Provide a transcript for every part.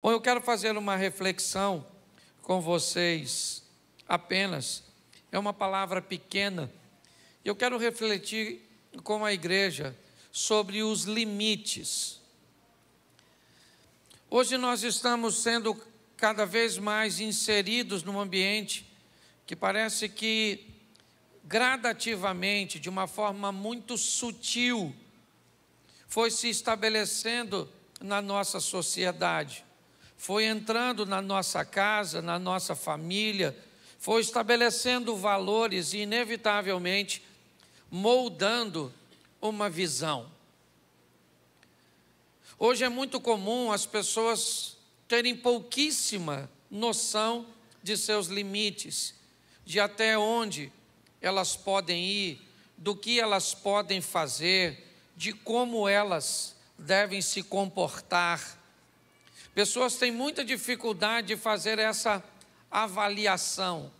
Bom, eu quero fazer uma reflexão com vocês apenas. É uma palavra pequena. Eu quero refletir com a igreja sobre os limites. Hoje nós estamos sendo cada vez mais inseridos num ambiente que parece que gradativamente, de uma forma muito sutil, foi se estabelecendo na nossa sociedade foi entrando na nossa casa, na nossa família, foi estabelecendo valores e, inevitavelmente, moldando uma visão. Hoje é muito comum as pessoas terem pouquíssima noção de seus limites, de até onde elas podem ir, do que elas podem fazer, de como elas devem se comportar Pessoas têm muita dificuldade de fazer essa avaliação.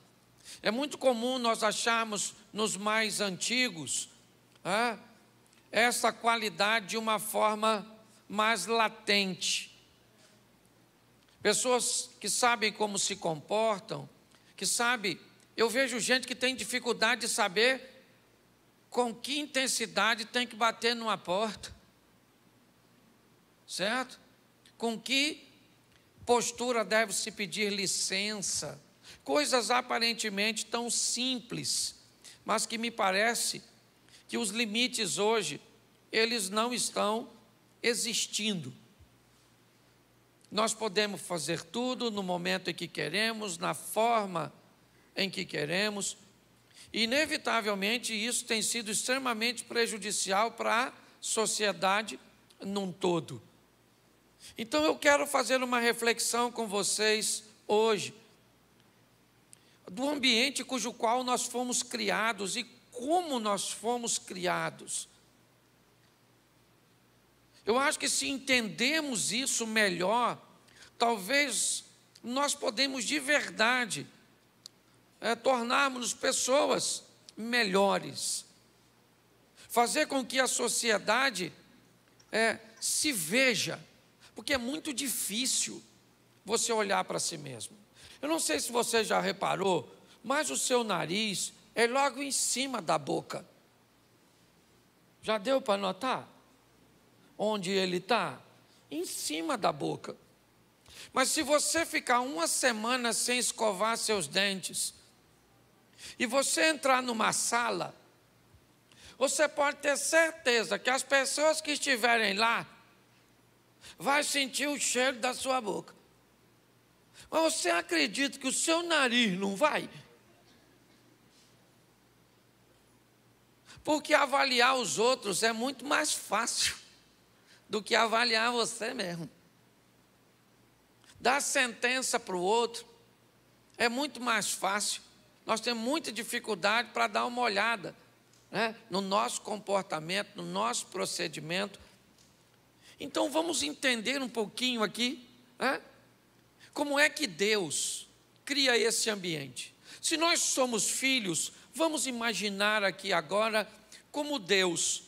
É muito comum nós acharmos nos mais antigos essa qualidade de uma forma mais latente. Pessoas que sabem como se comportam, que sabem. Eu vejo gente que tem dificuldade de saber com que intensidade tem que bater numa porta, certo? Com que postura deve-se pedir licença. Coisas aparentemente tão simples, mas que me parece que os limites hoje, eles não estão existindo. Nós podemos fazer tudo no momento em que queremos, na forma em que queremos. Inevitavelmente, isso tem sido extremamente prejudicial para a sociedade num todo. Então eu quero fazer uma reflexão com vocês hoje do ambiente cujo qual nós fomos criados e como nós fomos criados. Eu acho que se entendemos isso melhor, talvez nós podemos de verdade é, tornarmos pessoas melhores, fazer com que a sociedade é, se veja porque é muito difícil você olhar para si mesmo. Eu não sei se você já reparou, mas o seu nariz é logo em cima da boca. Já deu para notar? Onde ele está? Em cima da boca. Mas se você ficar uma semana sem escovar seus dentes, e você entrar numa sala, você pode ter certeza que as pessoas que estiverem lá vai sentir o cheiro da sua boca. Mas você acredita que o seu nariz não vai? Porque avaliar os outros é muito mais fácil do que avaliar você mesmo. Dar sentença para o outro é muito mais fácil. Nós temos muita dificuldade para dar uma olhada né, no nosso comportamento, no nosso procedimento, então vamos entender um pouquinho aqui né? como é que Deus cria esse ambiente. Se nós somos filhos, vamos imaginar aqui agora como Deus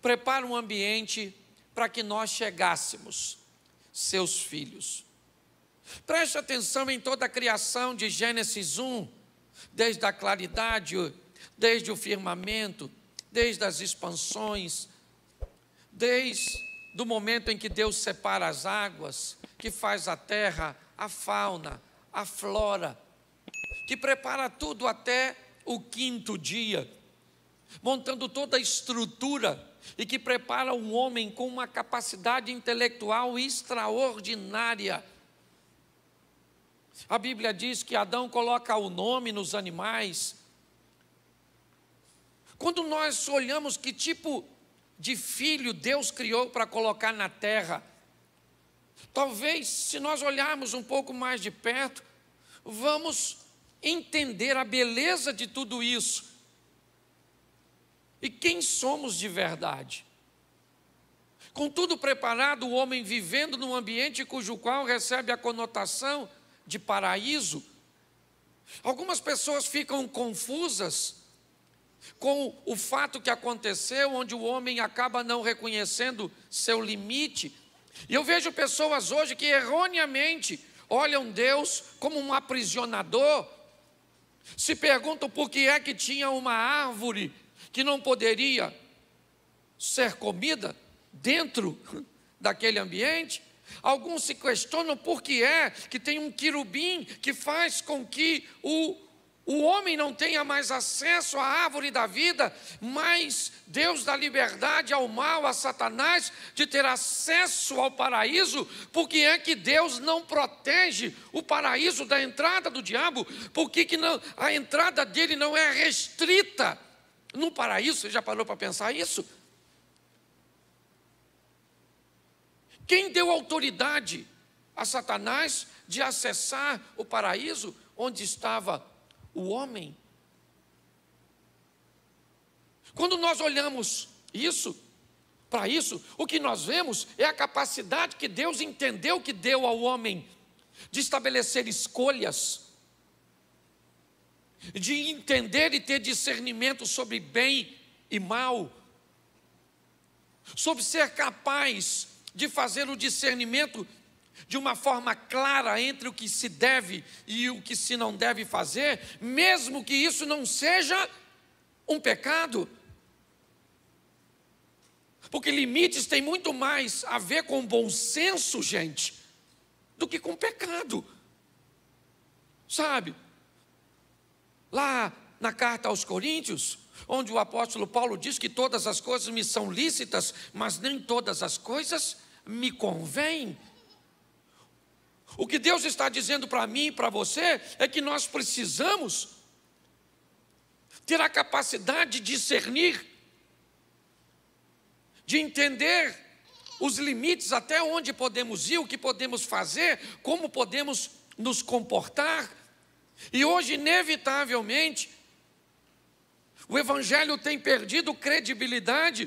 prepara um ambiente para que nós chegássemos, seus filhos. Preste atenção em toda a criação de Gênesis 1, desde a claridade, desde o firmamento, desde as expansões, desde do momento em que Deus separa as águas, que faz a terra, a fauna, a flora, que prepara tudo até o quinto dia, montando toda a estrutura e que prepara um homem com uma capacidade intelectual extraordinária. A Bíblia diz que Adão coloca o nome nos animais. Quando nós olhamos que tipo de filho Deus criou para colocar na terra. Talvez, se nós olharmos um pouco mais de perto, vamos entender a beleza de tudo isso. E quem somos de verdade? Com tudo preparado, o homem vivendo num ambiente cujo qual recebe a conotação de paraíso. Algumas pessoas ficam confusas com o fato que aconteceu, onde o homem acaba não reconhecendo seu limite. E eu vejo pessoas hoje que erroneamente olham Deus como um aprisionador, se perguntam por que é que tinha uma árvore que não poderia ser comida dentro daquele ambiente. Alguns se questionam por que é que tem um querubim que faz com que o o homem não tenha mais acesso à árvore da vida, mas Deus dá liberdade ao mal, a Satanás, de ter acesso ao paraíso, porque é que Deus não protege o paraíso da entrada do diabo, porque que não, a entrada dele não é restrita no paraíso, você já parou para pensar isso? Quem deu autoridade a Satanás de acessar o paraíso onde estava o homem. Quando nós olhamos isso, para isso, o que nós vemos é a capacidade que Deus entendeu que deu ao homem de estabelecer escolhas, de entender e ter discernimento sobre bem e mal, sobre ser capaz de fazer o discernimento de uma forma clara entre o que se deve e o que se não deve fazer, mesmo que isso não seja um pecado. Porque limites têm muito mais a ver com bom senso, gente, do que com pecado. Sabe? Lá na carta aos Coríntios, onde o apóstolo Paulo diz que todas as coisas me são lícitas, mas nem todas as coisas me convêm. O que Deus está dizendo para mim e para você é que nós precisamos ter a capacidade de discernir, de entender os limites até onde podemos ir, o que podemos fazer, como podemos nos comportar. E hoje, inevitavelmente, o Evangelho tem perdido credibilidade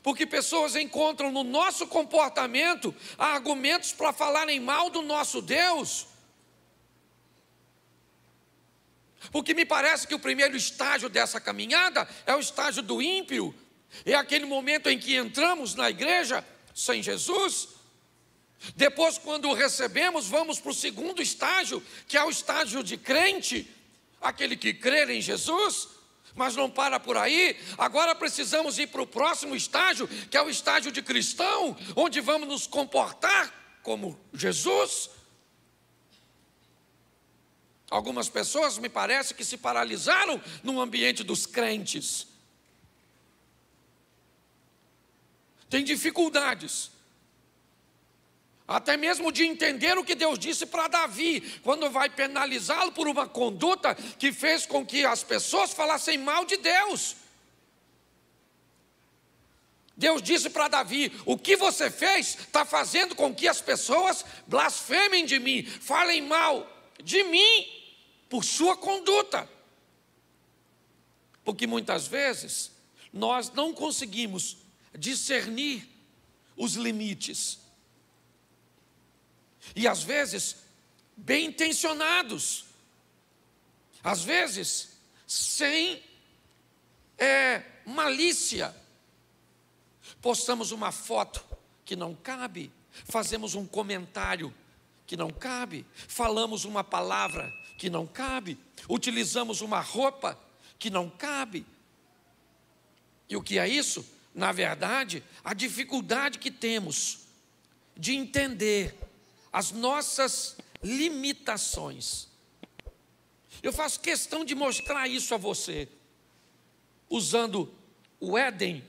porque pessoas encontram no nosso comportamento argumentos para falarem mal do nosso Deus. Porque me parece que o primeiro estágio dessa caminhada é o estágio do ímpio, é aquele momento em que entramos na igreja sem Jesus. Depois, quando o recebemos, vamos para o segundo estágio, que é o estágio de crente, aquele que crer em Jesus. Mas não para por aí, agora precisamos ir para o próximo estágio, que é o estágio de cristão, onde vamos nos comportar como Jesus. Algumas pessoas, me parece, que se paralisaram no ambiente dos crentes. Tem dificuldades até mesmo de entender o que Deus disse para Davi, quando vai penalizá-lo por uma conduta que fez com que as pessoas falassem mal de Deus. Deus disse para Davi: O que você fez está fazendo com que as pessoas blasfemem de mim, falem mal de mim por sua conduta. Porque muitas vezes nós não conseguimos discernir os limites e às vezes, bem intencionados. Às vezes, sem é, malícia. Postamos uma foto que não cabe, fazemos um comentário que não cabe, falamos uma palavra que não cabe, utilizamos uma roupa que não cabe. E o que é isso? Na verdade, a dificuldade que temos de entender as nossas limitações. Eu faço questão de mostrar isso a você, usando o Éden.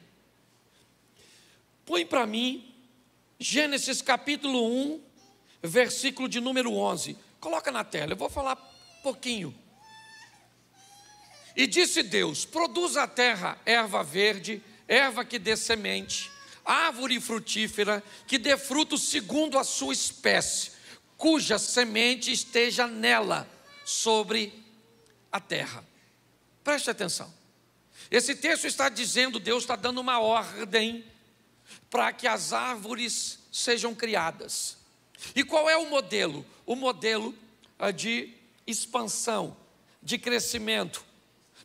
Põe para mim Gênesis capítulo 1, versículo de número 11. Coloca na tela, eu vou falar pouquinho. E disse Deus: Produz a terra erva verde, erva que dê semente, árvore frutífera que dê fruto segundo a sua espécie, cuja semente esteja nela, sobre a terra. Preste atenção. Esse texto está dizendo, Deus está dando uma ordem para que as árvores sejam criadas. E qual é o modelo? O modelo ah, de expansão, de crescimento,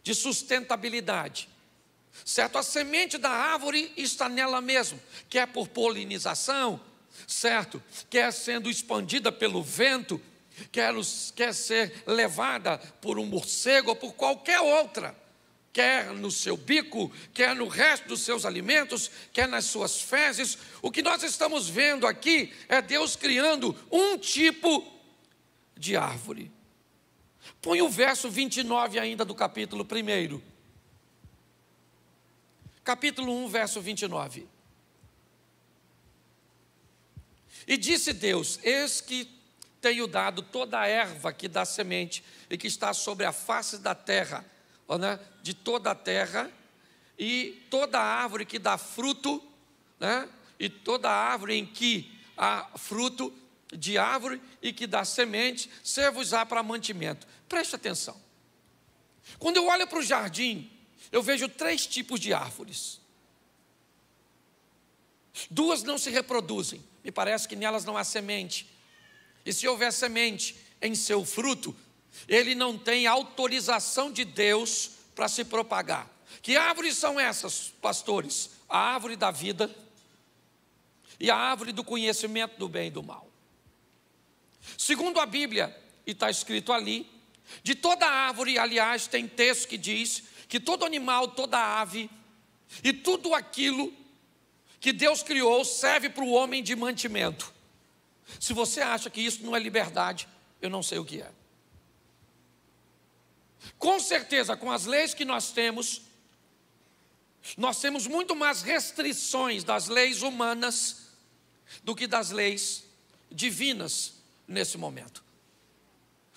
de sustentabilidade certo? A semente da árvore está nela mesmo, quer é por polinização, certo? Quer é sendo expandida pelo vento, quer, é quer ser levada por um morcego ou por qualquer outra, quer no seu bico, quer no resto dos seus alimentos, quer nas suas fezes. O que nós estamos vendo aqui é Deus criando um tipo de árvore. Põe o verso 29 ainda do capítulo 1 capítulo 1, verso 29. E disse Deus: Eis que tenho dado toda a erva que dá semente e que está sobre a face da terra, né, de toda a terra, e toda árvore que dá fruto, né, e toda árvore em que há fruto de árvore e que dá semente, servos-á para mantimento. Preste atenção. Quando eu olho para o jardim, eu vejo três tipos de árvores. Duas não se reproduzem, me parece que nelas não há semente. E se houver semente em seu fruto, ele não tem autorização de Deus para se propagar. Que árvores são essas, pastores? A árvore da vida e a árvore do conhecimento do bem e do mal. Segundo a Bíblia, e está escrito ali, de toda árvore, aliás, tem texto que diz que todo animal, toda ave e tudo aquilo que Deus criou serve para o homem de mantimento. Se você acha que isso não é liberdade, eu não sei o que é. Com certeza, com as leis que nós temos, nós temos muito mais restrições das leis humanas do que das leis divinas nesse momento.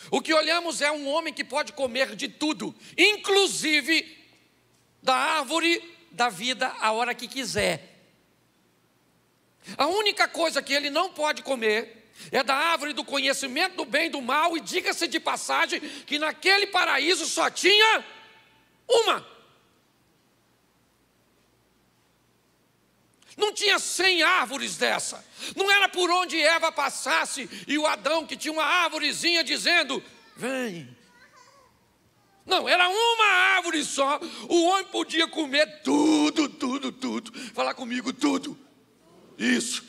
O que olhamos é um homem que pode comer de tudo, inclusive da árvore da vida a hora que quiser. A única coisa que ele não pode comer é da árvore do conhecimento do bem e do mal, e diga-se de passagem que naquele paraíso só tinha uma. Não tinha cem árvores dessa. Não era por onde Eva passasse e o Adão que tinha uma árvorezinha dizendo: Vem. Não, era uma árvore só. O homem podia comer tudo, tudo, tudo. Falar comigo, tudo. Isso.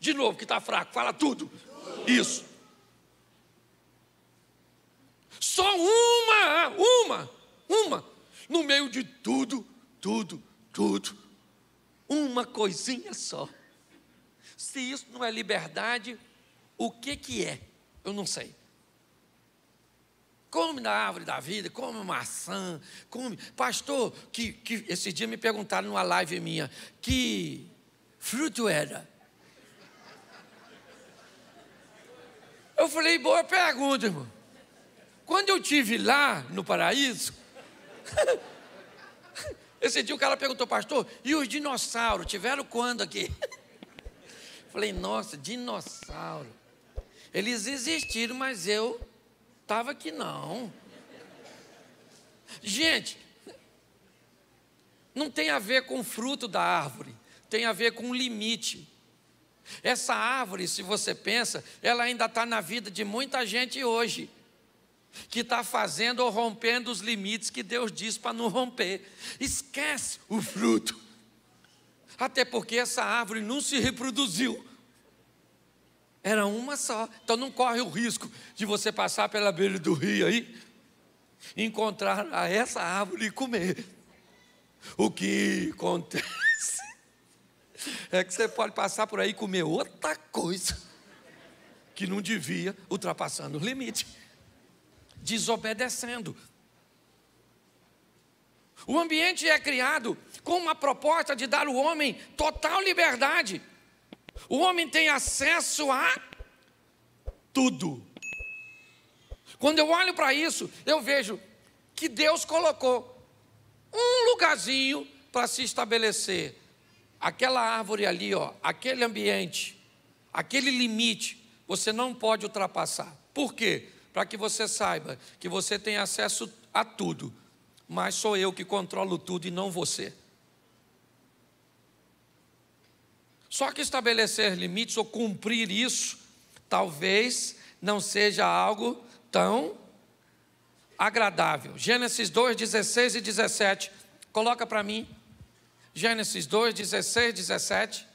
De novo, que está fraco, fala tudo. Isso. Só uma, uma, uma. No meio de tudo, tudo, tudo uma coisinha só. Se isso não é liberdade, o que, que é? Eu não sei. Come da árvore da vida, come maçã, come. Pastor, que, que esse dia me perguntaram numa live minha, que fruto era? Eu falei, boa pergunta, irmão. Quando eu tive lá no paraíso, Esse dia o cara perguntou, pastor, e os dinossauros? Tiveram quando aqui? Falei, nossa, dinossauro. Eles existiram, mas eu estava aqui não. Gente, não tem a ver com o fruto da árvore, tem a ver com o limite. Essa árvore, se você pensa, ela ainda está na vida de muita gente hoje que está fazendo ou rompendo os limites que Deus diz para não romper. Esquece o fruto. Até porque essa árvore não se reproduziu. Era uma só. Então não corre o risco de você passar pela beira do rio aí, encontrar essa árvore e comer. O que acontece é que você pode passar por aí e comer outra coisa que não devia, ultrapassando os limites desobedecendo. O ambiente é criado com uma proposta de dar ao homem total liberdade. O homem tem acesso a tudo. Quando eu olho para isso, eu vejo que Deus colocou um lugarzinho para se estabelecer. Aquela árvore ali, ó, aquele ambiente, aquele limite, você não pode ultrapassar. Por quê? para que você saiba que você tem acesso a tudo, mas sou eu que controlo tudo e não você. Só que estabelecer limites ou cumprir isso, talvez não seja algo tão agradável. Gênesis 2, 16 e 17. Coloca para mim. Gênesis 2, 16, e 17.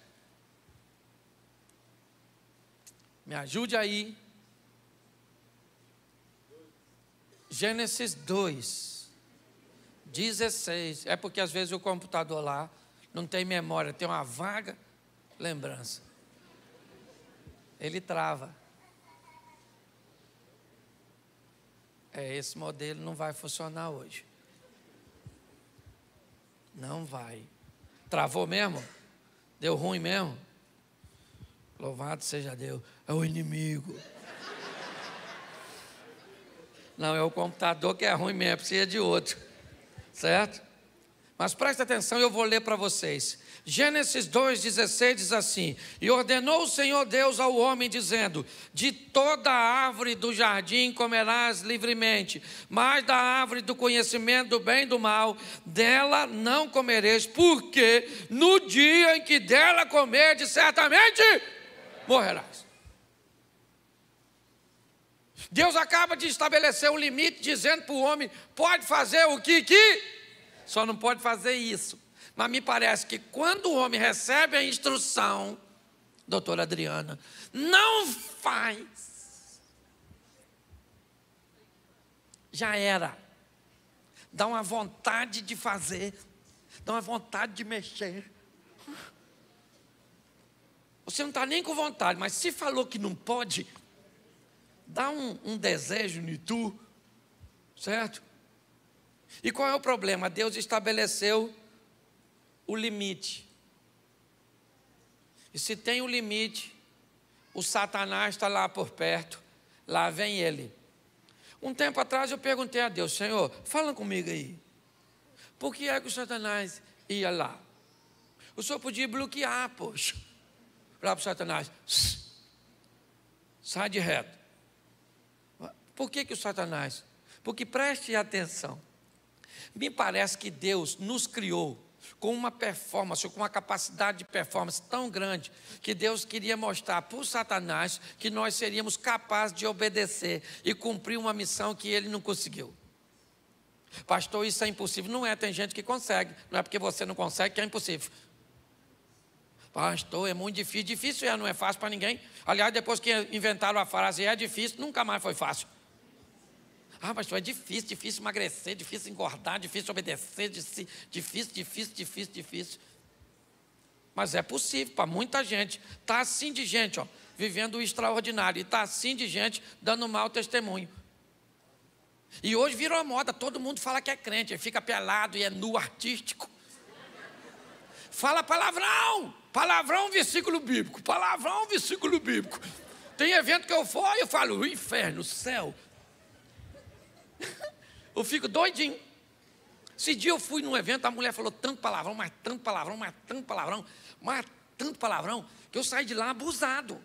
Me ajude aí. Gênesis 2, 16. É porque às vezes o computador lá não tem memória, tem uma vaga lembrança. Ele trava. É, esse modelo não vai funcionar hoje. Não vai. Travou mesmo? Deu ruim mesmo? Louvado seja Deus. É o inimigo. Não, é o computador que é ruim mesmo, precisa de outro. Certo? Mas presta atenção, eu vou ler para vocês. Gênesis 2,16 diz assim: E ordenou o Senhor Deus ao homem, dizendo: De toda árvore do jardim comerás livremente, mas da árvore do conhecimento do bem e do mal, dela não comereis, porque no dia em que dela comeres certamente morrerás. Deus acaba de estabelecer um limite, dizendo para o homem: pode fazer o que que, só não pode fazer isso. Mas me parece que quando o homem recebe a instrução, doutora Adriana, não faz. Já era. Dá uma vontade de fazer, dá uma vontade de mexer. Você não está nem com vontade, mas se falou que não pode, dá um, um desejo em tu, certo? E qual é o problema? Deus estabeleceu o limite. E se tem o um limite, o Satanás está lá por perto, lá vem ele. Um tempo atrás eu perguntei a Deus, Senhor, fala comigo aí. Por que é que o Satanás ia lá? O Senhor podia bloquear, poxa. Lá para o Satanás. Sai de reto. Por que, que o Satanás? Porque preste atenção. Me parece que Deus nos criou com uma performance, com uma capacidade de performance tão grande, que Deus queria mostrar para o Satanás que nós seríamos capazes de obedecer e cumprir uma missão que ele não conseguiu. Pastor, isso é impossível. Não é, tem gente que consegue. Não é porque você não consegue que é impossível. Pastor, é muito difícil. Difícil é, não é fácil para ninguém. Aliás, depois que inventaram a frase é difícil, nunca mais foi fácil. Ah, pastor, é difícil, difícil emagrecer, difícil engordar, difícil obedecer, difícil, difícil, difícil, difícil. Mas é possível para muita gente. Está assim de gente, ó, vivendo o extraordinário. E está assim de gente dando mau testemunho. E hoje virou moda, todo mundo fala que é crente, ele fica pelado e é nu artístico. Fala palavrão, palavrão, é versículo bíblico, palavrão, é versículo bíblico. Tem evento que eu for, eu falo, inferno, céu, eu fico doidinho. Esse dia eu fui num evento, a mulher falou tanto palavrão, mas tanto palavrão, mas tanto palavrão, mas tanto palavrão, que eu saí de lá abusado.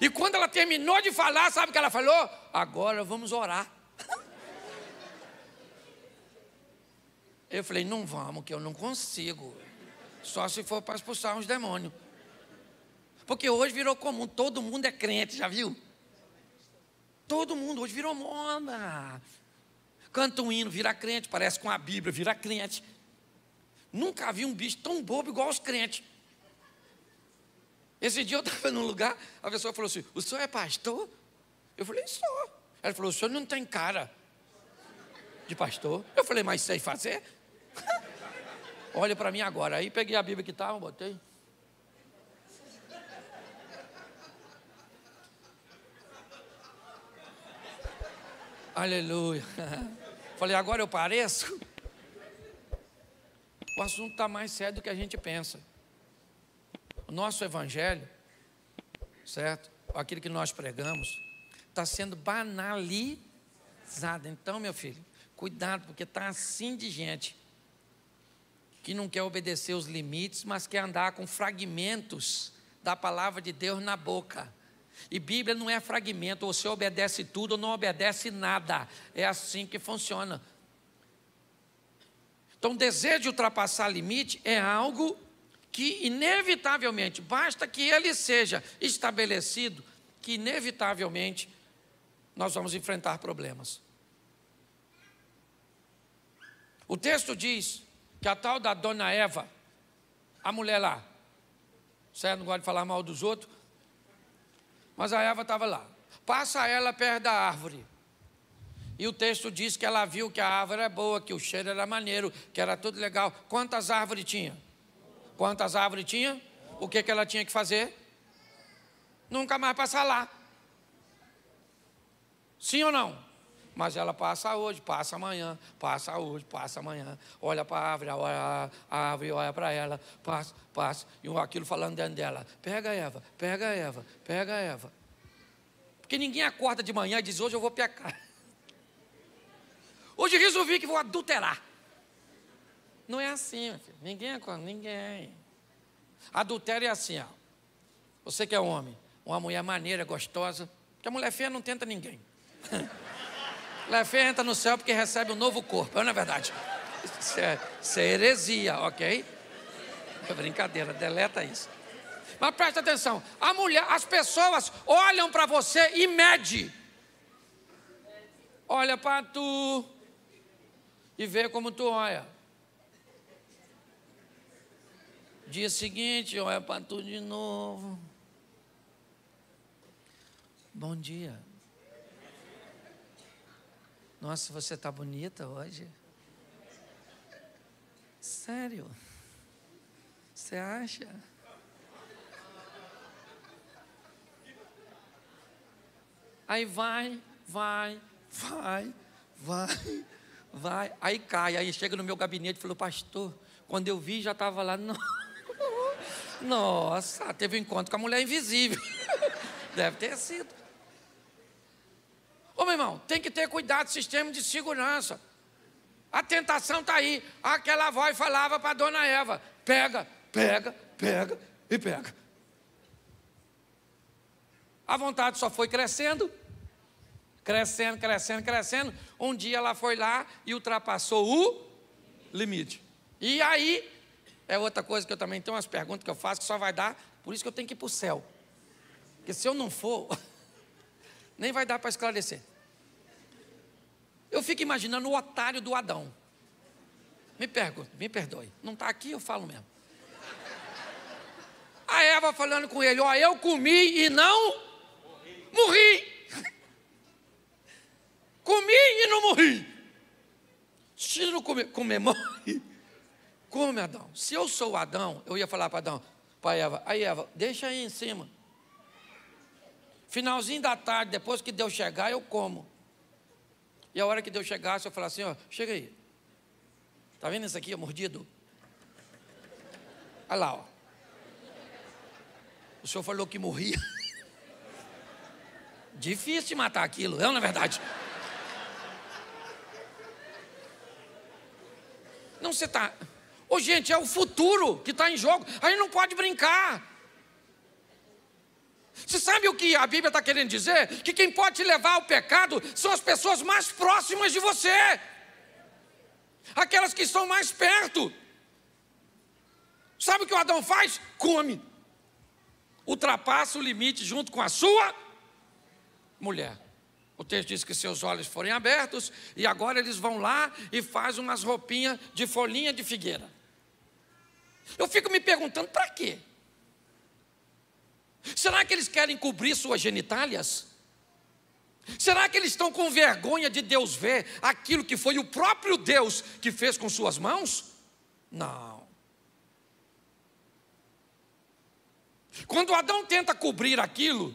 E quando ela terminou de falar, sabe o que ela falou? Agora vamos orar. Eu falei, não vamos, que eu não consigo. Só se for para expulsar uns demônios. Porque hoje virou comum, todo mundo é crente, já viu? Todo mundo hoje virou moda. Canta um hino, vira crente, parece com a Bíblia, vira crente. Nunca vi um bicho tão bobo igual os crentes. Esse dia eu estava num lugar, a pessoa falou assim: O senhor é pastor? Eu falei: Sou. Ela falou: O senhor não tem cara de pastor. Eu falei: Mas sei fazer? Olha para mim agora. Aí peguei a Bíblia que estava, botei. Aleluia. Falei, agora eu pareço? O assunto está mais sério do que a gente pensa. O nosso evangelho, certo? Aquilo que nós pregamos, está sendo banalizado. Então, meu filho, cuidado, porque está assim de gente que não quer obedecer os limites, mas quer andar com fragmentos da palavra de Deus na boca. E Bíblia não é fragmento, ou você obedece tudo ou não obedece nada. É assim que funciona. Então, desejo de ultrapassar limite é algo que, inevitavelmente, basta que ele seja estabelecido, que, inevitavelmente, nós vamos enfrentar problemas. O texto diz que a tal da dona Eva, a mulher lá, você não gosta de falar mal dos outros, mas a Eva estava lá. Passa ela perto da árvore. E o texto diz que ela viu que a árvore era boa, que o cheiro era maneiro, que era tudo legal. Quantas árvores tinha? Quantas árvores tinha? O que, que ela tinha que fazer? Nunca mais passar lá. Sim ou não? Mas ela passa hoje, passa amanhã, passa hoje, passa amanhã. Olha para a árvore, olha a árvore, olha para ela, passa, passa. E aquilo falando dentro dela: pega Eva, pega Eva, pega Eva. Porque ninguém acorda de manhã e diz: hoje eu vou pecar. Hoje resolvi que vou adulterar. Não é assim, meu filho. Ninguém acorda, ninguém. Adultério é assim, ó. Você que é homem, uma mulher maneira, gostosa, porque a mulher feia não tenta ninguém. Lefé entra no céu porque recebe um novo corpo, não é verdade? Isso é, isso é heresia, ok? É brincadeira, deleta isso. Mas presta atenção, a mulher, as pessoas olham para você e mede. Olha para tu e vê como tu olha. Dia seguinte, olha para tu de novo. Bom dia. Nossa, você está bonita hoje. Sério? Você acha? Aí vai, vai, vai, vai, vai. Aí cai, aí chega no meu gabinete e falou, pastor, quando eu vi já estava lá. No... Nossa, teve um encontro com a mulher invisível. Deve ter sido. Ô meu irmão, tem que ter cuidado, sistema de segurança. A tentação está aí. Aquela voz falava para a dona Eva: pega, pega, pega e pega. A vontade só foi crescendo, crescendo, crescendo, crescendo. Um dia ela foi lá e ultrapassou o limite. E aí, é outra coisa que eu também tenho umas perguntas que eu faço que só vai dar, por isso que eu tenho que ir para o céu. Porque se eu não for, nem vai dar para esclarecer. Eu fico imaginando o otário do Adão. Me pergunto, me perdoe. Não está aqui, eu falo mesmo. A Eva falando com ele: Ó, oh, eu comi e não morri. morri. comi e não morri. Se não comer, comer morre. Come, Adão. Se eu sou Adão, eu ia falar para Adão, para Eva: Aí, Eva, deixa aí em cima. Finalzinho da tarde, depois que Deus chegar, eu como. E a hora que Deus chegasse, eu falar assim, ó, chega aí. Tá vendo isso aqui, ó, mordido? Olha lá, ó. O senhor falou que morria. Difícil de matar aquilo, eu na é verdade. Não, você tá. Ô, gente, é o futuro que está em jogo. A gente não pode brincar. Você sabe o que a Bíblia está querendo dizer? Que quem pode te levar ao pecado são as pessoas mais próximas de você, aquelas que estão mais perto. Sabe o que o Adão faz? Come. Ultrapassa o limite junto com a sua mulher. O texto diz que seus olhos forem abertos e agora eles vão lá e fazem umas roupinhas de folhinha de figueira. Eu fico me perguntando para quê? Será que eles querem cobrir suas genitálias? Será que eles estão com vergonha de Deus ver aquilo que foi o próprio Deus que fez com suas mãos? Não. Quando Adão tenta cobrir aquilo,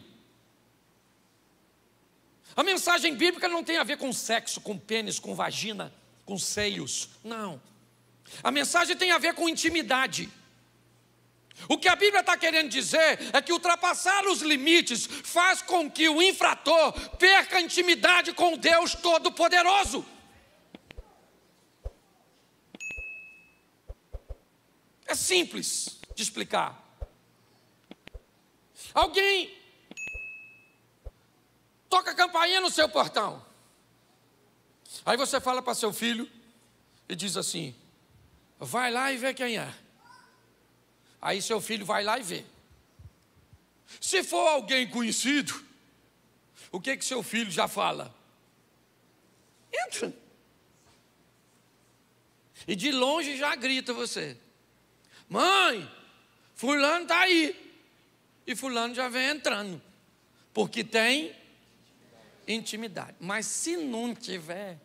a mensagem bíblica não tem a ver com sexo, com pênis, com vagina, com seios. Não. A mensagem tem a ver com intimidade. O que a Bíblia está querendo dizer é que ultrapassar os limites faz com que o infrator perca a intimidade com Deus Todo-Poderoso. É simples de explicar. Alguém toca a campainha no seu portão. Aí você fala para seu filho e diz assim: vai lá e vê quem é. Aí seu filho vai lá e vê. Se for alguém conhecido, o que que seu filho já fala? Entra. E de longe já grita você: Mãe, Fulano está aí. E Fulano já vem entrando, porque tem intimidade. Mas se não tiver,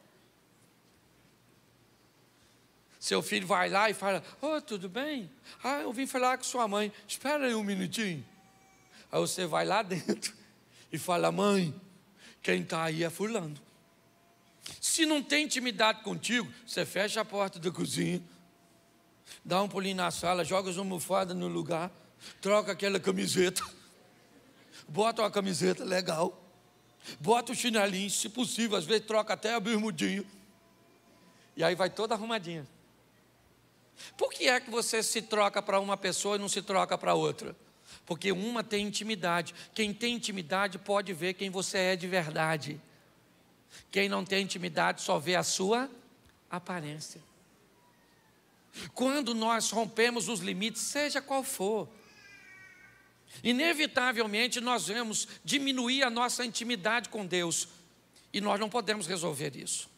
seu filho vai lá e fala: Oh, tudo bem? Ah, eu vim falar com sua mãe. Espera aí um minutinho. Aí você vai lá dentro e fala: Mãe, quem está aí é Fulano. Se não tem intimidade contigo, você fecha a porta da cozinha, dá um pulinho na sala, joga uma almofadas no lugar, troca aquela camiseta, bota uma camiseta legal, bota o chinelinho, se possível, às vezes troca até a bermudinha, e aí vai toda arrumadinha. Por que é que você se troca para uma pessoa e não se troca para outra? Porque uma tem intimidade. Quem tem intimidade pode ver quem você é de verdade. Quem não tem intimidade só vê a sua aparência. Quando nós rompemos os limites, seja qual for, inevitavelmente nós vamos diminuir a nossa intimidade com Deus. E nós não podemos resolver isso.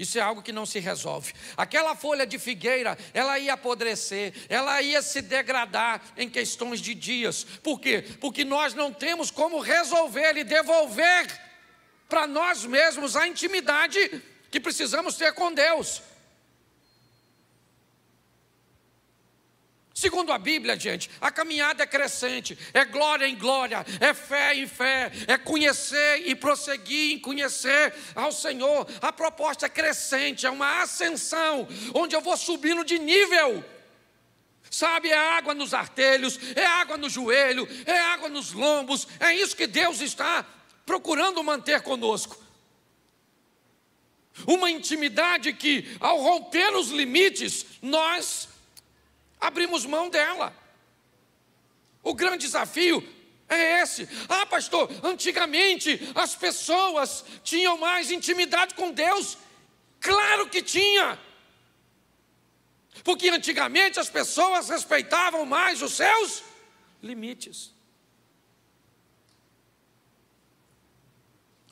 Isso é algo que não se resolve. Aquela folha de figueira, ela ia apodrecer, ela ia se degradar em questões de dias. Por quê? Porque nós não temos como resolver e devolver para nós mesmos a intimidade que precisamos ter com Deus. Segundo a Bíblia, gente, a caminhada é crescente, é glória em glória, é fé em fé, é conhecer e prosseguir em conhecer ao Senhor. A proposta é crescente, é uma ascensão, onde eu vou subindo de nível. Sabe, é água nos artelhos, é água no joelho, é água nos lombos, é isso que Deus está procurando manter conosco. Uma intimidade que, ao romper os limites, nós abrimos mão dela. O grande desafio é esse. Ah, pastor, antigamente as pessoas tinham mais intimidade com Deus. Claro que tinha. Porque antigamente as pessoas respeitavam mais os seus limites.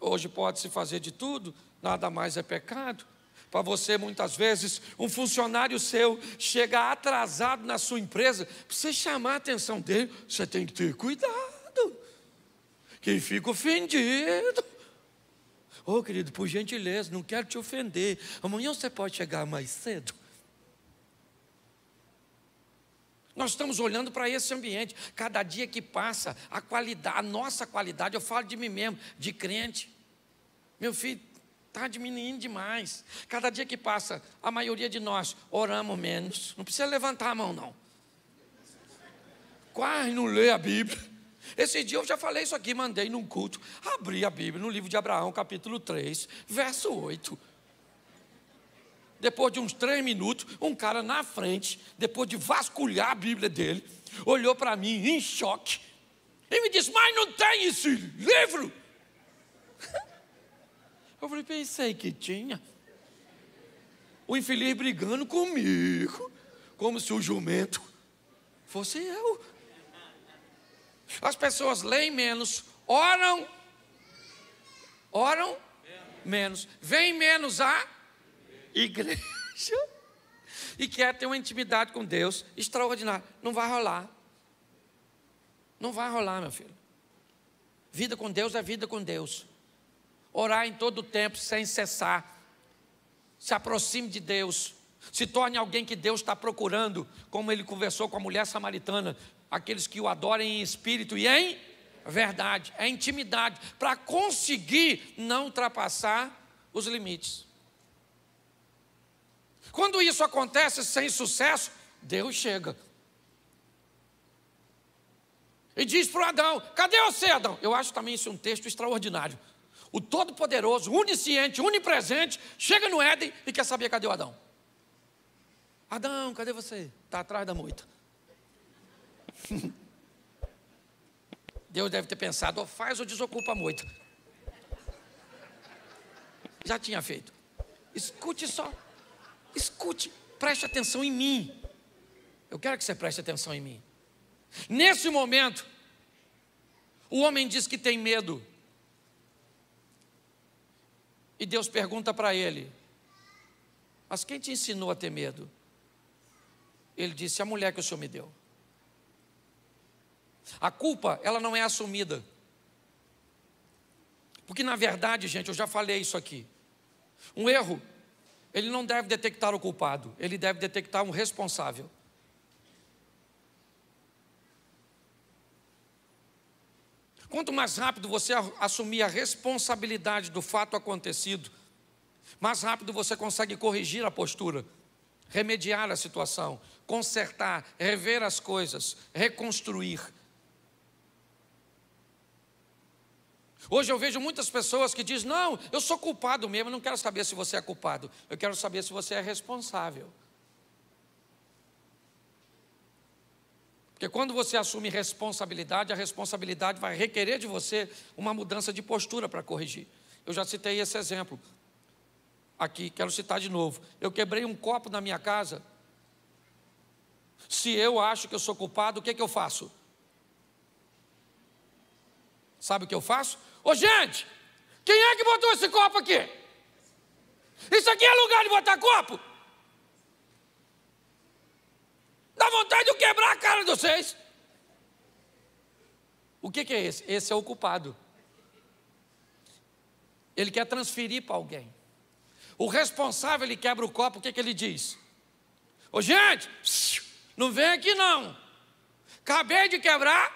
Hoje pode-se fazer de tudo, nada mais é pecado. Para você, muitas vezes, um funcionário seu chega atrasado na sua empresa, para você chamar a atenção dele, você tem que ter cuidado. Quem fica ofendido. Ô oh, querido, por gentileza, não quero te ofender. Amanhã você pode chegar mais cedo. Nós estamos olhando para esse ambiente. Cada dia que passa, a qualidade, a nossa qualidade, eu falo de mim mesmo, de crente. Meu filho, está diminuindo demais. Cada dia que passa, a maioria de nós oramos menos. Não precisa levantar a mão, não. Quase não lê a Bíblia. Esse dia eu já falei isso aqui, mandei num culto. Abri a Bíblia no livro de Abraão, capítulo 3, verso 8. Depois de uns três minutos, um cara na frente, depois de vasculhar a Bíblia dele, olhou para mim em choque e me disse: Mas não tem esse livro? Eu falei, pensei que tinha. O infeliz brigando comigo, como se o jumento fosse eu. As pessoas leem menos, oram, oram menos, vêm menos à igreja e quer ter uma intimidade com Deus extraordinária. Não vai rolar. Não vai rolar, meu filho. Vida com Deus é vida com Deus. Orar em todo o tempo, sem cessar. Se aproxime de Deus. Se torne alguém que Deus está procurando, como ele conversou com a mulher samaritana. Aqueles que o adorem em espírito e em verdade, é intimidade, para conseguir não ultrapassar os limites. Quando isso acontece sem sucesso, Deus chega. E diz para o Adão: Cadê você, Adão? Eu acho também isso um texto extraordinário o Todo-Poderoso, onisciente, onipresente, chega no Éden e quer saber cadê o Adão. Adão, cadê você? Está atrás da moita. Deus deve ter pensado, ou faz ou desocupa a moita. Já tinha feito. Escute só. Escute, preste atenção em mim. Eu quero que você preste atenção em mim. Nesse momento, o homem diz que tem medo e Deus pergunta para ele: Mas quem te ensinou a ter medo? Ele disse: A mulher que o Senhor me deu. A culpa, ela não é assumida. Porque, na verdade, gente, eu já falei isso aqui. Um erro, ele não deve detectar o culpado, ele deve detectar um responsável. Quanto mais rápido você assumir a responsabilidade do fato acontecido, mais rápido você consegue corrigir a postura, remediar a situação, consertar, rever as coisas, reconstruir. Hoje eu vejo muitas pessoas que dizem: Não, eu sou culpado mesmo, eu não quero saber se você é culpado, eu quero saber se você é responsável. Porque quando você assume responsabilidade, a responsabilidade vai requerer de você uma mudança de postura para corrigir. Eu já citei esse exemplo aqui, quero citar de novo. Eu quebrei um copo na minha casa. Se eu acho que eu sou culpado, o que, é que eu faço? Sabe o que eu faço? Ô gente, quem é que botou esse copo aqui? Isso aqui é lugar de botar copo? vontade de eu quebrar a cara de vocês. O que, que é esse? Esse é o culpado. Ele quer transferir para alguém. O responsável ele quebra o copo, o que, que ele diz? Ô gente, não vem aqui não. Acabei de quebrar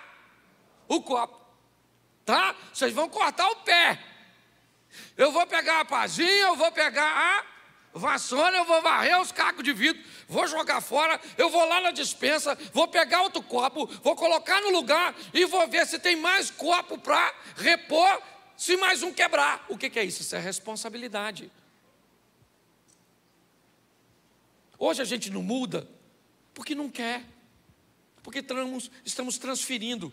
o copo. Tá? Vocês vão cortar o pé. Eu vou pegar a pazinha, eu vou pegar a Vassoura, eu vou varrer os cacos de vidro, vou jogar fora, eu vou lá na dispensa, vou pegar outro copo, vou colocar no lugar e vou ver se tem mais copo para repor, se mais um quebrar. O que, que é isso? Isso é responsabilidade. Hoje a gente não muda porque não quer, porque estamos transferindo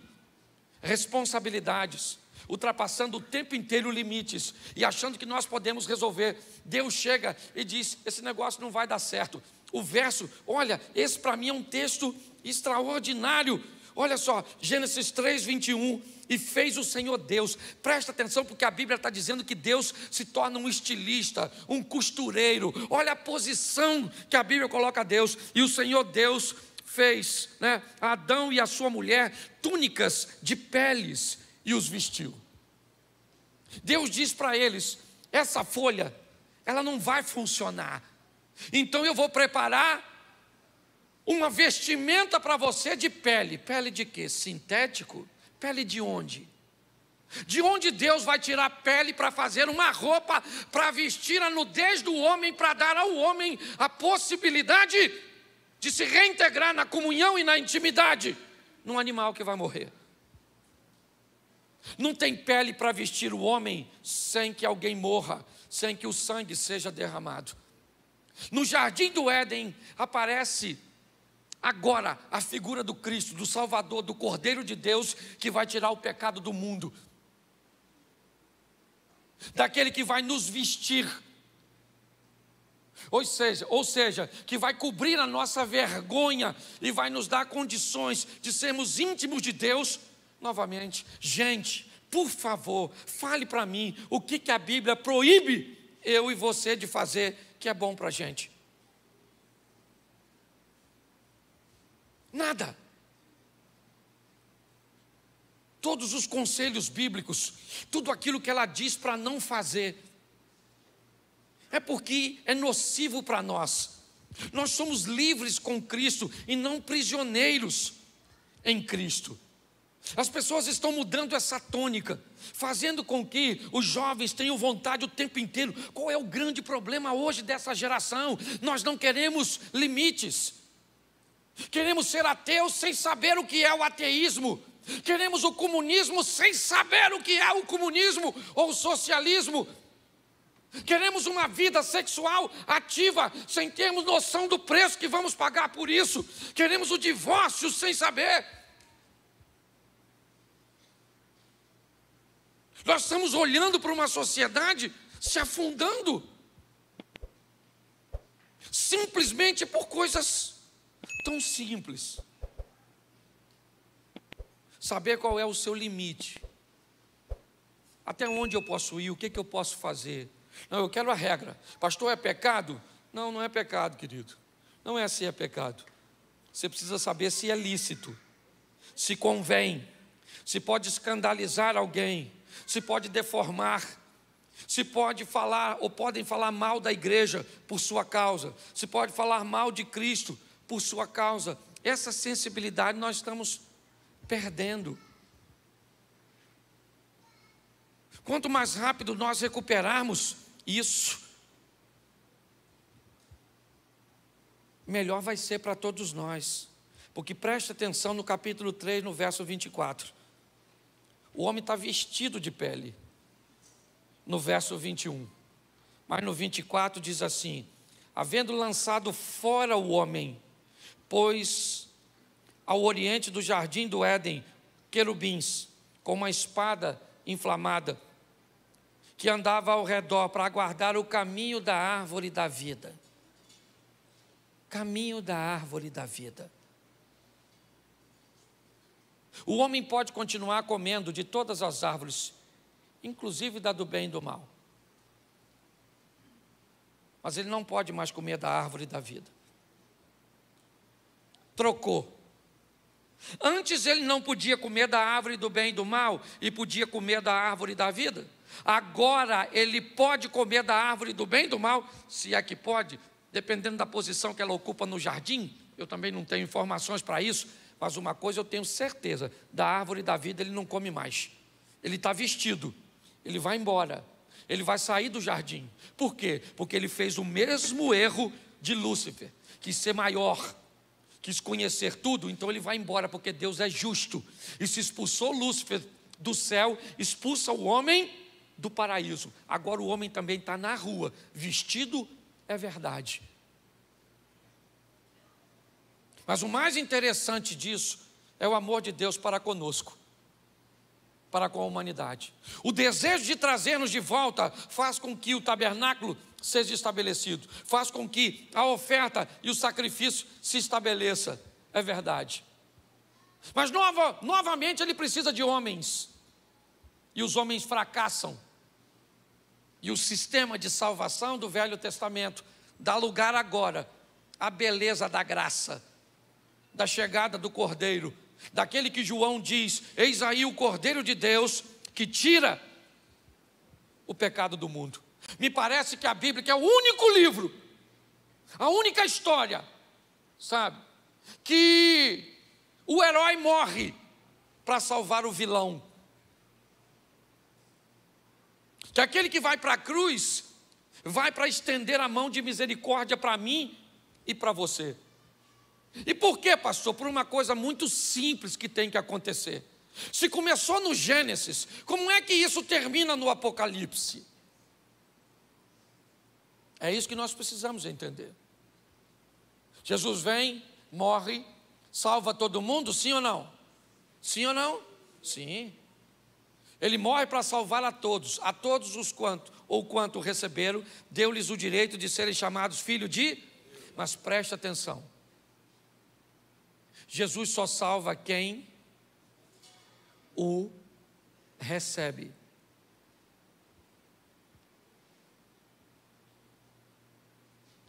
responsabilidades ultrapassando o tempo inteiro limites e achando que nós podemos resolver. Deus chega e diz: esse negócio não vai dar certo. O verso, olha, esse para mim é um texto extraordinário. Olha só, Gênesis 3, 21. E fez o Senhor Deus. Presta atenção, porque a Bíblia está dizendo que Deus se torna um estilista, um costureiro. Olha a posição que a Bíblia coloca a Deus. E o Senhor Deus fez né, Adão e a sua mulher túnicas de peles e os vestiu. Deus diz para eles: essa folha, ela não vai funcionar. Então eu vou preparar uma vestimenta para você de pele. Pele de quê? Sintético? Pele de onde? De onde Deus vai tirar pele para fazer uma roupa para vestir a nudez do homem, para dar ao homem a possibilidade de se reintegrar na comunhão e na intimidade num animal que vai morrer? Não tem pele para vestir o homem sem que alguém morra, sem que o sangue seja derramado. No jardim do Éden aparece agora a figura do Cristo, do Salvador, do Cordeiro de Deus que vai tirar o pecado do mundo. Daquele que vai nos vestir. Ou seja, ou seja, que vai cobrir a nossa vergonha e vai nos dar condições de sermos íntimos de Deus novamente, gente, por favor, fale para mim o que, que a Bíblia proíbe eu e você de fazer que é bom para a gente. Nada. Todos os conselhos bíblicos, tudo aquilo que ela diz para não fazer, é porque é nocivo para nós. Nós somos livres com Cristo e não prisioneiros em Cristo. As pessoas estão mudando essa tônica, fazendo com que os jovens tenham vontade o tempo inteiro. Qual é o grande problema hoje dessa geração? Nós não queremos limites. Queremos ser ateus sem saber o que é o ateísmo. Queremos o comunismo sem saber o que é o comunismo ou o socialismo. Queremos uma vida sexual ativa, sem termos noção do preço que vamos pagar por isso. Queremos o divórcio sem saber Nós estamos olhando para uma sociedade se afundando simplesmente por coisas tão simples. Saber qual é o seu limite. Até onde eu posso ir? O que, é que eu posso fazer? Não, eu quero a regra. Pastor, é pecado? Não, não é pecado, querido. Não é assim é pecado. Você precisa saber se é lícito, se convém, se pode escandalizar alguém, se pode deformar, se pode falar ou podem falar mal da igreja por sua causa, se pode falar mal de Cristo por sua causa. Essa sensibilidade nós estamos perdendo. Quanto mais rápido nós recuperarmos isso, melhor vai ser para todos nós. Porque preste atenção no capítulo 3, no verso 24. O homem está vestido de pele. No verso 21. Mas no 24 diz assim: Havendo lançado fora o homem, pois ao oriente do jardim do Éden, querubins, com uma espada inflamada, que andava ao redor para aguardar o caminho da árvore da vida. Caminho da árvore da vida. O homem pode continuar comendo de todas as árvores, inclusive da do bem e do mal. Mas ele não pode mais comer da árvore da vida. Trocou. Antes ele não podia comer da árvore do bem e do mal e podia comer da árvore da vida. Agora ele pode comer da árvore do bem e do mal, se é que pode, dependendo da posição que ela ocupa no jardim. Eu também não tenho informações para isso, mas uma coisa eu tenho certeza: da árvore da vida ele não come mais. Ele está vestido, ele vai embora, ele vai sair do jardim. Por quê? Porque ele fez o mesmo erro de Lúcifer, que ser maior, quis conhecer tudo, então ele vai embora, porque Deus é justo. E se expulsou Lúcifer do céu, expulsa o homem do paraíso. Agora o homem também está na rua, vestido é verdade, mas o mais interessante disso é o amor de Deus para conosco, para com a humanidade. O desejo de trazer-nos de volta faz com que o tabernáculo seja estabelecido, faz com que a oferta e o sacrifício se estabeleça. É verdade. Mas nova, novamente ele precisa de homens. E os homens fracassam. E o sistema de salvação do Velho Testamento dá lugar agora à beleza da graça da chegada do Cordeiro, daquele que João diz: Eis aí o Cordeiro de Deus que tira o pecado do mundo. Me parece que a Bíblia que é o único livro, a única história, sabe, que o herói morre para salvar o vilão. Que aquele que vai para a cruz vai para estender a mão de misericórdia para mim e para você. E por que, pastor? Por uma coisa muito simples que tem que acontecer. Se começou no Gênesis, como é que isso termina no Apocalipse? É isso que nós precisamos entender. Jesus vem, morre, salva todo mundo, sim ou não? Sim ou não? Sim. Ele morre para salvar a todos, a todos os quanto ou quanto receberam, deu-lhes o direito de serem chamados filho de. Mas preste atenção. Jesus só salva quem o recebe.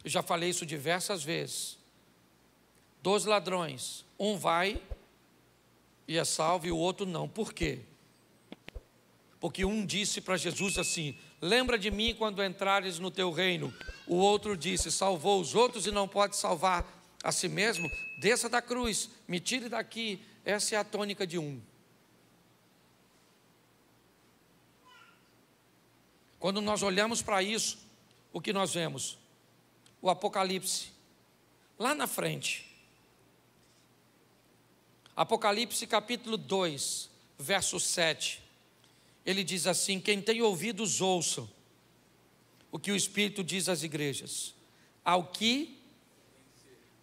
Eu já falei isso diversas vezes. Dois ladrões, um vai e é salvo e o outro não. Por quê? Porque um disse para Jesus assim: Lembra de mim quando entrares no teu reino. O outro disse: Salvou os outros e não pode salvar a si mesmo: desça da cruz, me tire daqui. Essa é a tônica de um. Quando nós olhamos para isso, o que nós vemos? O Apocalipse. Lá na frente. Apocalipse capítulo 2, verso 7. Ele diz assim: Quem tem ouvidos, ouça. o que o Espírito diz às igrejas. Ao que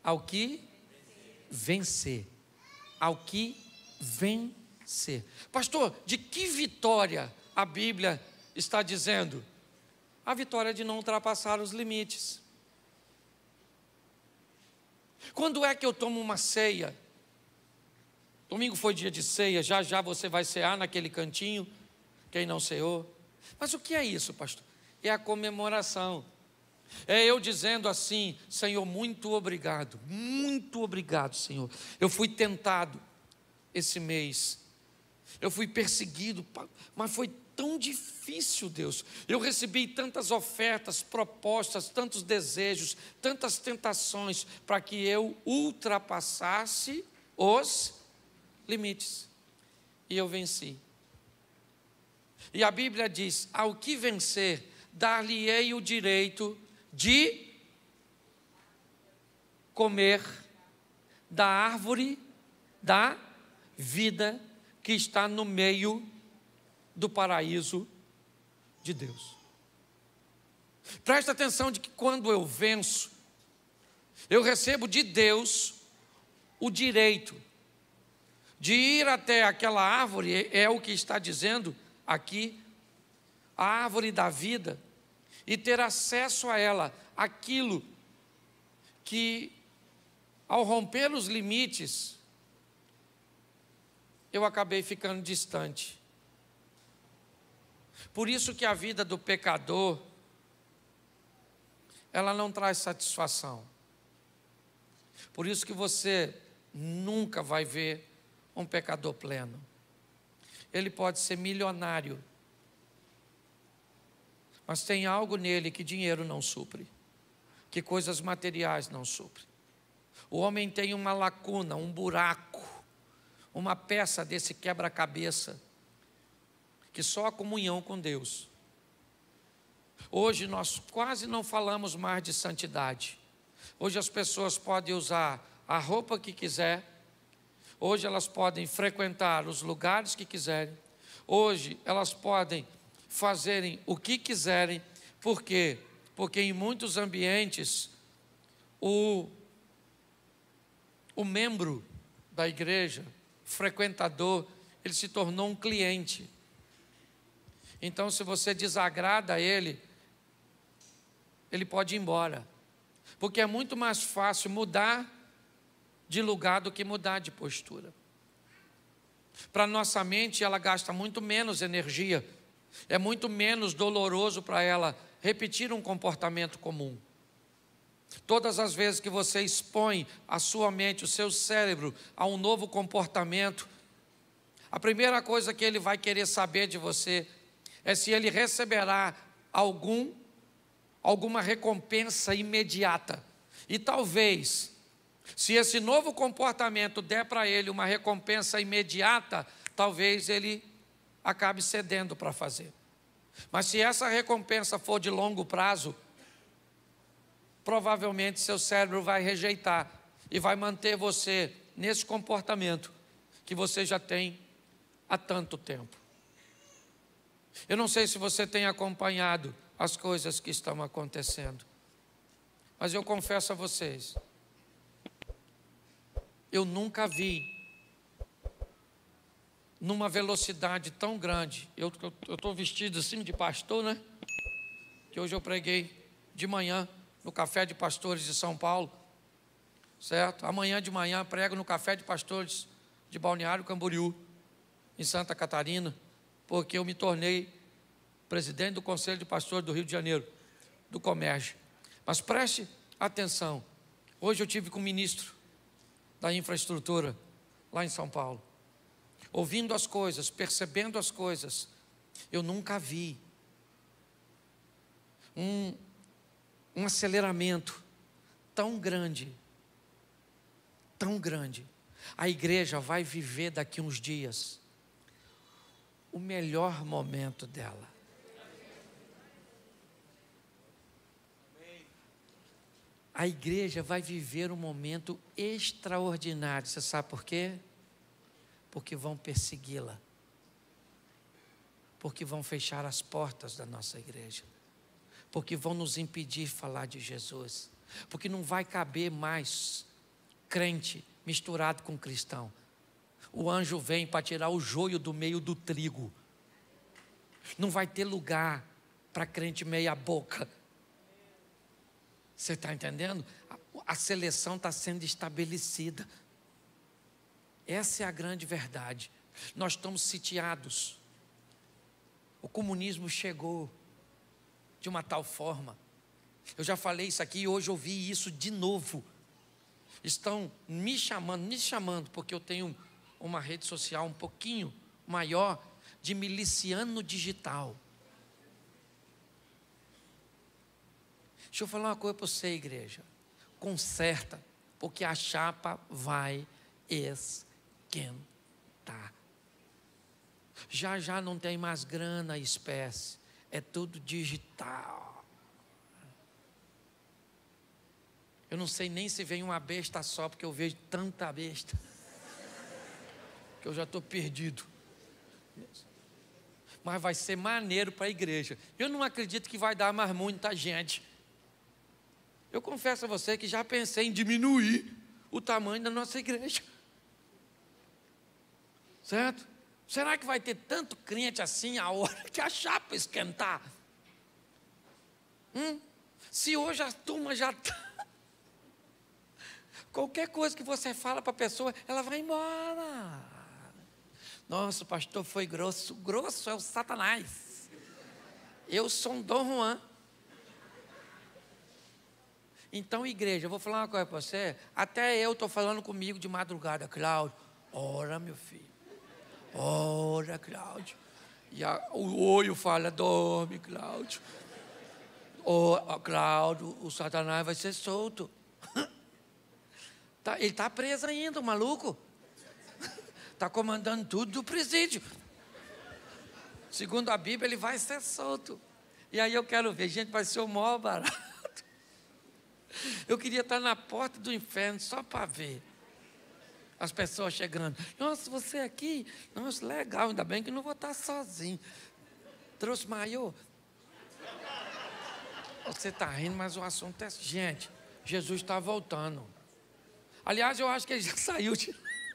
ao que vencer. Ao que vencer. Pastor, de que vitória a Bíblia está dizendo? A vitória de não ultrapassar os limites. Quando é que eu tomo uma ceia? Domingo foi dia de ceia, já já você vai cear naquele cantinho, quem não ceou. Mas o que é isso, pastor? É a comemoração é eu dizendo assim: Senhor, muito obrigado, muito obrigado, Senhor. Eu fui tentado esse mês, eu fui perseguido, mas foi tão difícil, Deus. Eu recebi tantas ofertas, propostas, tantos desejos, tantas tentações para que eu ultrapassasse os limites. E eu venci. E a Bíblia diz: ao que vencer, dar-lhe-ei o direito de comer da árvore da vida que está no meio do paraíso de Deus. Presta atenção de que quando eu venço, eu recebo de Deus o direito de ir até aquela árvore, é o que está dizendo aqui, a árvore da vida e ter acesso a ela, aquilo que, ao romper os limites, eu acabei ficando distante. Por isso que a vida do pecador, ela não traz satisfação. Por isso que você nunca vai ver um pecador pleno. Ele pode ser milionário, mas tem algo nele que dinheiro não supre, que coisas materiais não supre. O homem tem uma lacuna, um buraco, uma peça desse quebra-cabeça, que só a comunhão com Deus. Hoje nós quase não falamos mais de santidade. Hoje as pessoas podem usar a roupa que quiser, hoje elas podem frequentar os lugares que quiserem, hoje elas podem fazerem o que quiserem, por quê? Porque em muitos ambientes o, o membro da igreja, frequentador, ele se tornou um cliente. Então, se você desagrada a ele, ele pode ir embora. Porque é muito mais fácil mudar de lugar do que mudar de postura. Para nossa mente, ela gasta muito menos energia é muito menos doloroso para ela repetir um comportamento comum. Todas as vezes que você expõe a sua mente, o seu cérebro, a um novo comportamento, a primeira coisa que ele vai querer saber de você é se ele receberá algum alguma recompensa imediata. E talvez, se esse novo comportamento der para ele uma recompensa imediata, talvez ele acabe cedendo para fazer. Mas se essa recompensa for de longo prazo, provavelmente seu cérebro vai rejeitar e vai manter você nesse comportamento que você já tem há tanto tempo. Eu não sei se você tem acompanhado as coisas que estão acontecendo, mas eu confesso a vocês, eu nunca vi numa velocidade tão grande. Eu estou vestido assim de pastor, né? Que hoje eu preguei de manhã no Café de Pastores de São Paulo, certo? Amanhã de manhã prego no Café de Pastores de Balneário Camboriú, em Santa Catarina, porque eu me tornei presidente do Conselho de Pastores do Rio de Janeiro, do Comércio. Mas preste atenção. Hoje eu tive com o ministro da infraestrutura lá em São Paulo ouvindo as coisas, percebendo as coisas. Eu nunca vi um, um aceleramento tão grande, tão grande. A igreja vai viver daqui uns dias o melhor momento dela. A igreja vai viver um momento extraordinário. Você sabe por quê? porque vão persegui-la, porque vão fechar as portas da nossa igreja, porque vão nos impedir falar de Jesus, porque não vai caber mais crente misturado com cristão. O anjo vem para tirar o joio do meio do trigo. Não vai ter lugar para crente meia boca. Você está entendendo? A seleção está sendo estabelecida. Essa é a grande verdade. Nós estamos sitiados. O comunismo chegou de uma tal forma. Eu já falei isso aqui e hoje ouvi isso de novo. Estão me chamando, me chamando, porque eu tenho uma rede social um pouquinho maior de miliciano digital. Deixa eu falar uma coisa para você, igreja. Conserta, porque a chapa vai explodir esquentar. Já já não tem mais grana espécie, é tudo digital. Eu não sei nem se vem uma besta só, porque eu vejo tanta besta. Que eu já estou perdido. Mas vai ser maneiro para a igreja. Eu não acredito que vai dar mais muita gente. Eu confesso a você que já pensei em diminuir o tamanho da nossa igreja certo? Será que vai ter tanto crente assim a hora que a chapa esquentar? Hum? Se hoje a turma já está. Qualquer coisa que você fala para a pessoa, ela vai embora. Nossa, o pastor foi grosso. Grosso é o Satanás. Eu sou um Dom Juan. Então, igreja, eu vou falar uma coisa para você. Até eu estou falando comigo de madrugada, Cláudio. Ora, meu filho. Ora, Cláudio. E a, o olho fala: dorme, Cláudio. Oh, Cláudio, o Satanás vai ser solto. Tá, ele está preso ainda, o maluco. Está comandando tudo do presídio. Segundo a Bíblia, ele vai ser solto. E aí eu quero ver, gente, vai ser o maior barato. Eu queria estar na porta do inferno só para ver as pessoas chegando. Nossa, você aqui? Nossa, legal, ainda bem que não vou estar sozinho. Trouxe maiô? Você está rindo, mas o assunto é. Gente, Jesus está voltando. Aliás, eu acho que ele já saiu de...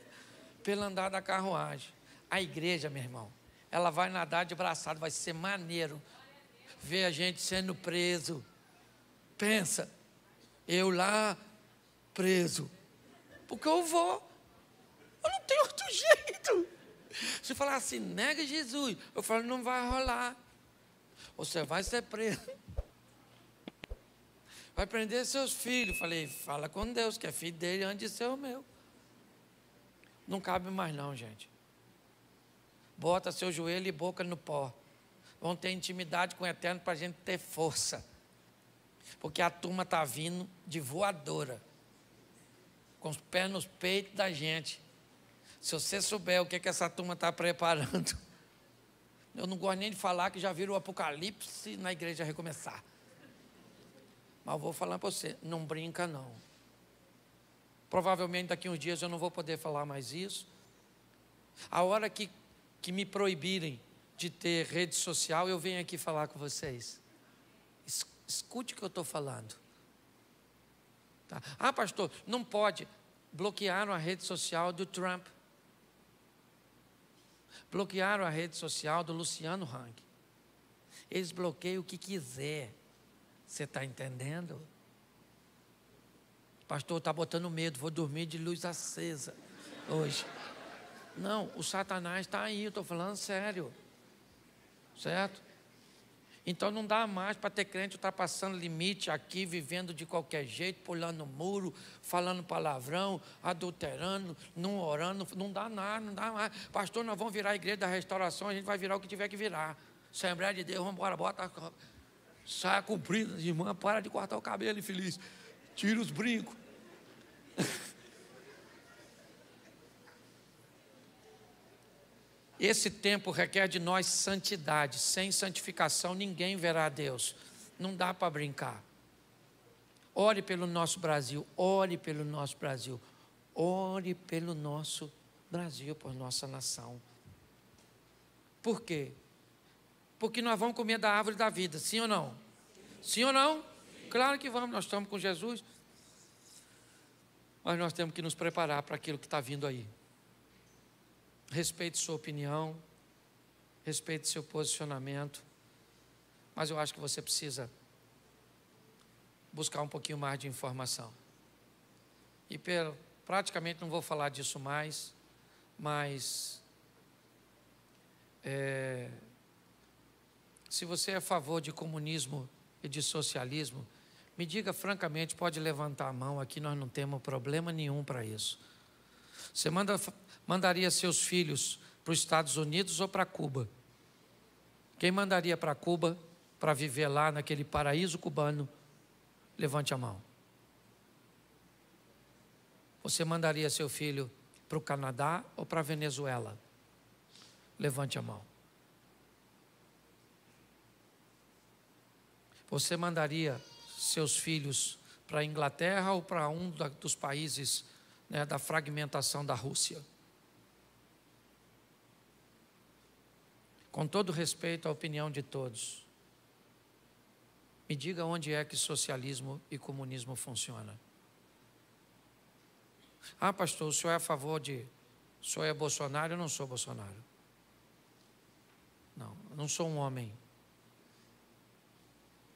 pelo andar da carruagem. A igreja, meu irmão, ela vai nadar de braçado, vai ser maneiro ver a gente sendo preso. Pensa, eu lá preso, porque eu vou. Eu não tenho outro jeito. Se falar assim, nega Jesus, eu falo, não vai rolar. Você vai ser preso. Vai prender seus filhos. Falei, fala com Deus, que é filho dele antes de ser o meu. Não cabe mais não, gente. Bota seu joelho e boca no pó. Vão ter intimidade com o Eterno para a gente ter força. Porque a turma está vindo de voadora. Com os pés nos peitos da gente. Se você souber o que, é que essa turma está preparando, eu não gosto nem de falar que já virou apocalipse na igreja recomeçar. Mas vou falar para você, não brinca não. Provavelmente daqui uns dias eu não vou poder falar mais isso. A hora que, que me proibirem de ter rede social, eu venho aqui falar com vocês. Escute o que eu estou falando. Tá? Ah, pastor, não pode. Bloquearam a rede social do Trump. Bloquearam a rede social do Luciano Hang. Eles bloqueiam o que quiser. Você está entendendo? Pastor, está botando medo, vou dormir de luz acesa hoje. Não, o Satanás está aí, eu estou falando sério. Certo? Então não dá mais para ter crente ultrapassando limite aqui, vivendo de qualquer jeito, pulando muro, falando palavrão, adulterando, não orando, não dá nada, não dá mais. Pastor, nós vamos virar a igreja da restauração, a gente vai virar o que tiver que virar. Assembleia de Deus, vamos embora, bota. Saia comprida, irmã, para de cortar o cabelo, infeliz. Tira os brincos. Esse tempo requer de nós santidade. Sem santificação, ninguém verá a Deus. Não dá para brincar. Ore pelo nosso Brasil, ore pelo nosso Brasil, ore pelo nosso Brasil, por nossa nação. Por quê? Porque nós vamos comer da árvore da vida, sim ou não? Sim ou não? Claro que vamos, nós estamos com Jesus. Mas nós temos que nos preparar para aquilo que está vindo aí respeito sua opinião, respeito seu posicionamento, mas eu acho que você precisa buscar um pouquinho mais de informação. E praticamente não vou falar disso mais, mas é, se você é a favor de comunismo e de socialismo, me diga francamente, pode levantar a mão aqui, nós não temos problema nenhum para isso. Você manda mandaria seus filhos para os Estados Unidos ou para Cuba? Quem mandaria para Cuba para viver lá naquele paraíso cubano? Levante a mão. Você mandaria seu filho para o Canadá ou para a Venezuela? Levante a mão. Você mandaria seus filhos para a Inglaterra ou para um dos países né, da fragmentação da Rússia? com todo respeito à opinião de todos, me diga onde é que socialismo e comunismo funcionam. Ah, pastor, o senhor é a favor de. O senhor é Bolsonaro? Eu não sou Bolsonaro. Não, eu não sou um homem.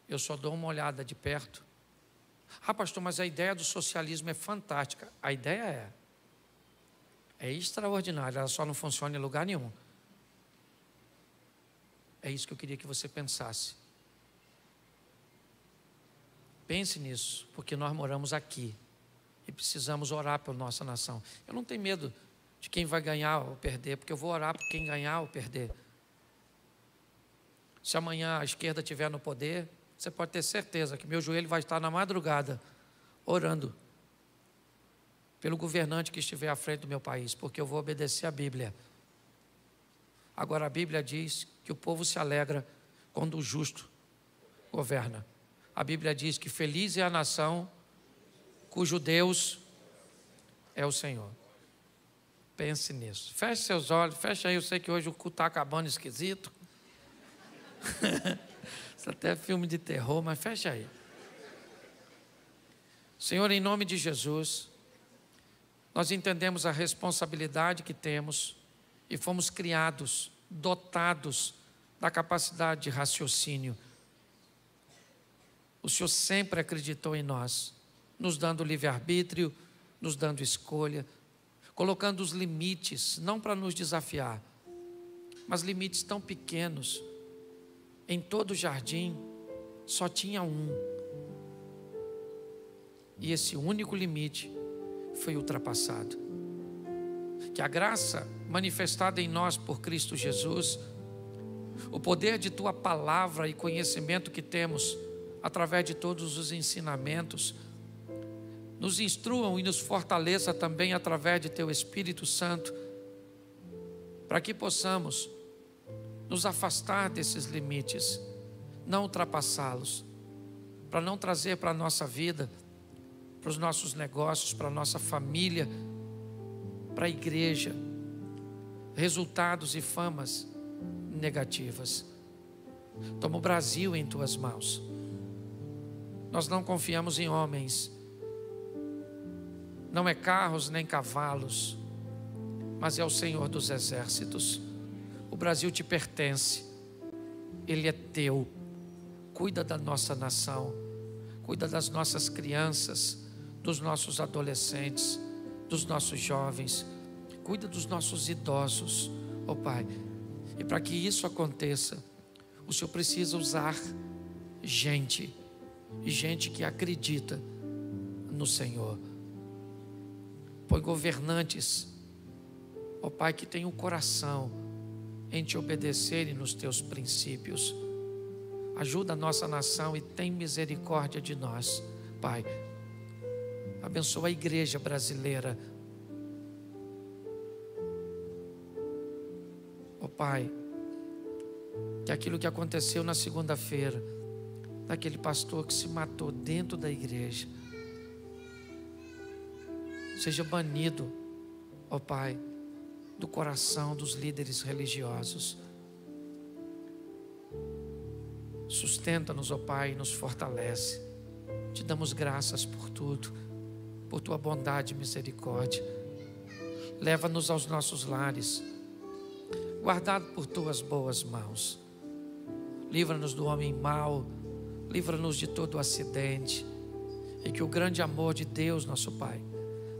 Eu só dou uma olhada de perto. Ah, pastor, mas a ideia do socialismo é fantástica. A ideia é. É extraordinária, ela só não funciona em lugar nenhum. É isso que eu queria que você pensasse. Pense nisso, porque nós moramos aqui e precisamos orar pela nossa nação. Eu não tenho medo de quem vai ganhar ou perder, porque eu vou orar por quem ganhar ou perder. Se amanhã a esquerda estiver no poder, você pode ter certeza que meu joelho vai estar na madrugada orando pelo governante que estiver à frente do meu país, porque eu vou obedecer à Bíblia. Agora a Bíblia diz que o povo se alegra quando o justo governa. A Bíblia diz que feliz é a nação cujo Deus é o Senhor. Pense nisso. Feche seus olhos, fecha aí. Eu sei que hoje o cu está acabando esquisito. Isso é até é filme de terror, mas fecha aí. Senhor, em nome de Jesus, nós entendemos a responsabilidade que temos e fomos criados dotados da capacidade de raciocínio. O Senhor sempre acreditou em nós, nos dando livre-arbítrio, nos dando escolha, colocando os limites, não para nos desafiar, mas limites tão pequenos. Em todo o jardim só tinha um. E esse único limite foi ultrapassado. Que a graça manifestada em nós por Cristo Jesus, o poder de tua palavra e conhecimento que temos através de todos os ensinamentos, nos instruam e nos fortaleça também através de teu Espírito Santo, para que possamos nos afastar desses limites, não ultrapassá-los, para não trazer para a nossa vida, para os nossos negócios, para a nossa família, para a igreja, resultados e famas negativas. Toma o Brasil em tuas mãos. Nós não confiamos em homens, não é carros nem cavalos, mas é o Senhor dos exércitos. O Brasil te pertence, ele é teu. Cuida da nossa nação, cuida das nossas crianças, dos nossos adolescentes, dos nossos jovens cuida dos nossos idosos, ó oh Pai. E para que isso aconteça, o Senhor precisa usar gente, e gente que acredita no Senhor. Põe governantes, ó oh Pai, que tem o um coração em te obedecerem nos teus princípios. Ajuda a nossa nação e tem misericórdia de nós, Pai. Abençoa a igreja brasileira, Pai, que aquilo que aconteceu na segunda-feira, daquele pastor que se matou dentro da igreja, seja banido, ó Pai, do coração dos líderes religiosos. Sustenta-nos, ó Pai, e nos fortalece. Te damos graças por tudo, por tua bondade e misericórdia. Leva-nos aos nossos lares guardado por tuas boas mãos. Livra-nos do homem mau, livra-nos de todo acidente, e que o grande amor de Deus, nosso Pai,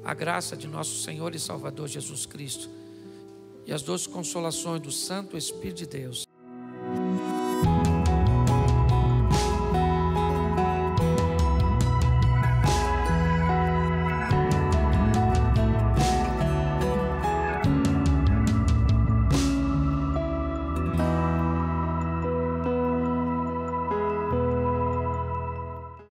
a graça de nosso Senhor e Salvador Jesus Cristo e as doces consolações do Santo Espírito de Deus